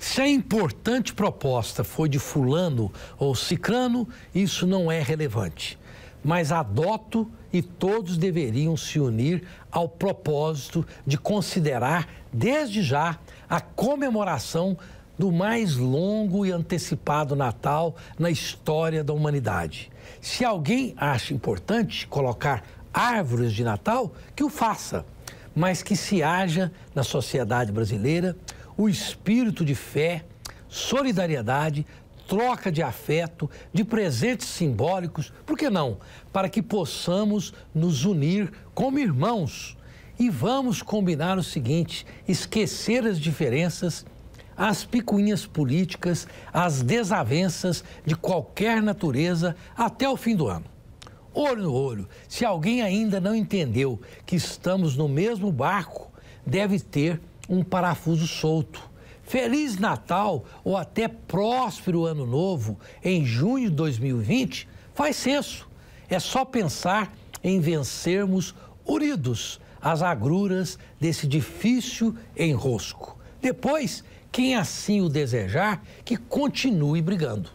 Se a importante proposta foi de fulano ou cicrano, isso não é relevante. Mas adoto e todos deveriam se unir ao propósito de considerar, desde já, a comemoração do mais longo e antecipado Natal na história da humanidade. Se alguém acha importante colocar árvores de Natal, que o faça, mas que se haja na sociedade brasileira o espírito de fé, solidariedade, troca de afeto, de presentes simbólicos, por que não? Para que possamos nos unir como irmãos. E vamos combinar o seguinte: esquecer as diferenças, as picuinhas políticas, as desavenças de qualquer natureza até o fim do ano. Olho no olho, se alguém ainda não entendeu que estamos no mesmo barco, deve ter um parafuso solto. Feliz Natal ou até próspero Ano Novo em junho de 2020 faz senso. É só pensar em vencermos unidos as agruras desse difícil enrosco. Depois, quem assim o desejar, que continue brigando.